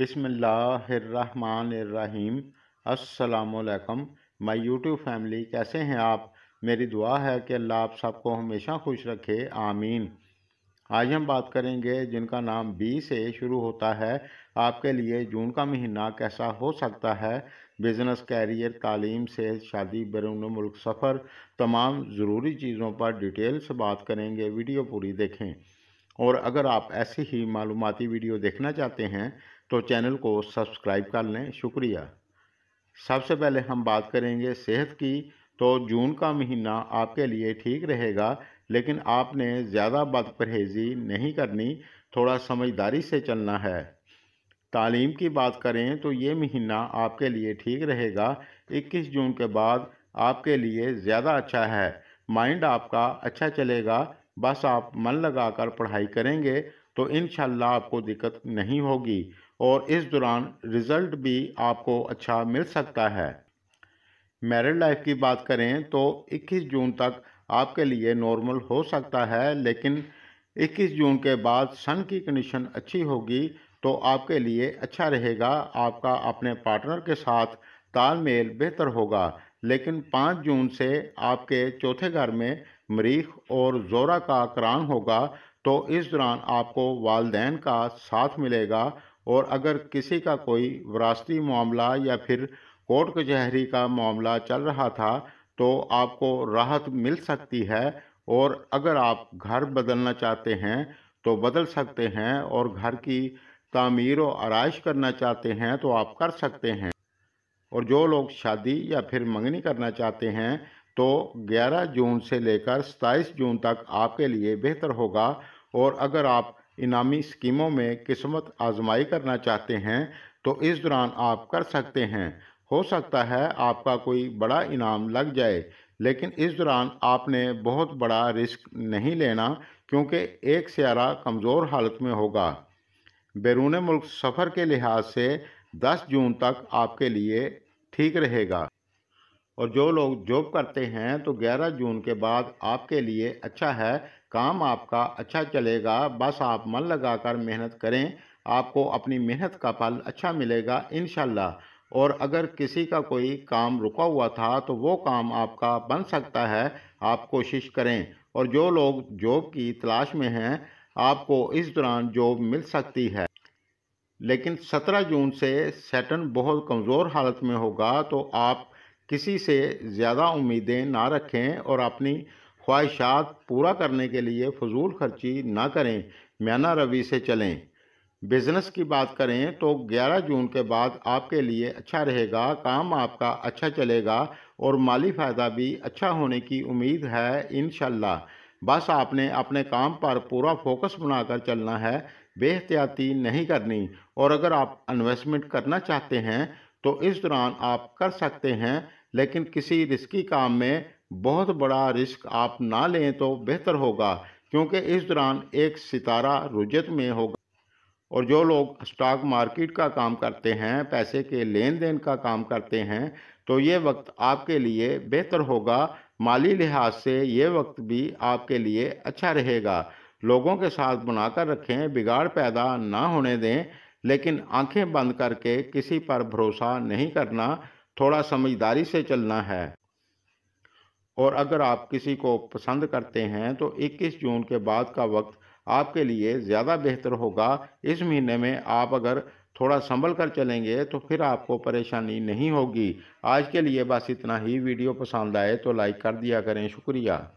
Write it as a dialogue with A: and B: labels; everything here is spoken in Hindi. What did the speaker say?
A: बिसमीम असलकम माय यूट्यूब फैमिली कैसे हैं आप मेरी दुआ है कि अल्लाह आप सबको हमेशा खुश रखे आमीन आज हम बात करेंगे जिनका नाम बी से शुरू होता है आपके लिए जून का महीना कैसा हो सकता है बिज़नेस कैरियर तालीम से शादी बैरून मुल्क सफ़र तमाम ज़रूरी चीज़ों पर डिटेल से बात करेंगे वीडियो पूरी देखें और अगर आप ऐसी ही मालूमती वीडियो देखना चाहते हैं तो चैनल को सब्सक्राइब कर लें शुक्रिया सबसे पहले हम बात करेंगे सेहत की तो जून का महीना आपके लिए ठीक रहेगा लेकिन आपने ज़्यादा बद परहेज़ी नहीं करनी थोड़ा समझदारी से चलना है तालीम की बात करें तो ये महीना आपके लिए ठीक रहेगा 21 जून के बाद आपके लिए ज़्यादा अच्छा है माइंड आपका अच्छा चलेगा बस आप मन लगाकर पढ़ाई करेंगे तो इन आपको दिक्कत नहीं होगी और इस दौरान रिज़ल्ट भी आपको अच्छा मिल सकता है मैरिड लाइफ की बात करें तो 21 जून तक आपके लिए नॉर्मल हो सकता है लेकिन 21 जून के बाद सन की कंडीशन अच्छी होगी तो आपके लिए अच्छा रहेगा आपका अपने पार्टनर के साथ तालमेल बेहतर होगा लेकिन 5 जून से आपके चौथे घर में मरीख और जोरा का करान होगा तो इस दौरान आपको वालदेन का साथ मिलेगा और अगर किसी का कोई वरासती मामला या फिर कोर्ट कचहरी का मामला चल रहा था तो आपको राहत मिल सकती है और अगर आप घर बदलना चाहते हैं तो बदल सकते हैं और घर की तमीर व आरइश करना चाहते हैं तो आप कर सकते हैं और जो लोग शादी या फिर मंगनी करना चाहते हैं तो 11 जून से लेकर 27 जून तक आपके लिए बेहतर होगा और अगर आप इनामी स्कीमों में किस्मत आजमाई करना चाहते हैं तो इस दौरान आप कर सकते हैं हो सकता है आपका कोई बड़ा इनाम लग जाए लेकिन इस दौरान आपने बहुत बड़ा रिस्क नहीं लेना क्योंकि एक सियारा कमज़ोर हालत में होगा बैरून मुल्क सफ़र के लिहाज से 10 जून तक आपके लिए ठीक रहेगा और जो लोग जॉब करते हैं तो 11 जून के बाद आपके लिए अच्छा है काम आपका अच्छा चलेगा बस आप मन लगाकर मेहनत करें आपको अपनी मेहनत का फल अच्छा मिलेगा इन और अगर किसी का कोई काम रुका हुआ था तो वो काम आपका बन सकता है आप कोशिश करें और जो लोग जॉब की तलाश में हैं आपको इस दौरान जॉब मिल सकती है लेकिन 17 जून से सेटन बहुत कमज़ोर हालत में होगा तो आप किसी से ज़्यादा उम्मीदें ना रखें और अपनी ख्वाहिशात पूरा करने के लिए फजूल खर्ची ना करें म्याना रवि से चलें बिज़नेस की बात करें तो 11 जून के बाद आपके लिए अच्छा रहेगा काम आपका अच्छा चलेगा और माली फ़ायदा भी अच्छा होने की उम्मीद है इन बस आपने अपने काम पर पूरा फोकस बनाकर चलना है बेहतियाती नहीं करनी और अगर आप इन्वेस्टमेंट करना चाहते हैं तो इस दौरान आप कर सकते हैं लेकिन किसी रिस्की काम में बहुत बड़ा रिस्क आप ना लें तो बेहतर होगा क्योंकि इस दौरान एक सितारा रुजत में होगा और जो लोग स्टॉक मार्केट का काम करते हैं पैसे के लेन देन का काम करते हैं तो ये वक्त आपके लिए बेहतर होगा माली लिहाज से ये वक्त भी आपके लिए अच्छा रहेगा लोगों के साथ बनाकर रखें बिगाड़ पैदा ना होने दें लेकिन आंखें बंद करके किसी पर भरोसा नहीं करना थोड़ा समझदारी से चलना है और अगर आप किसी को पसंद करते हैं तो 21 जून के बाद का वक्त आपके लिए ज़्यादा बेहतर होगा इस महीने में आप अगर थोड़ा संभल कर चलेंगे तो फिर आपको परेशानी नहीं होगी आज के लिए बस इतना ही वीडियो पसंद आए तो लाइक कर दिया करें शुक्रिया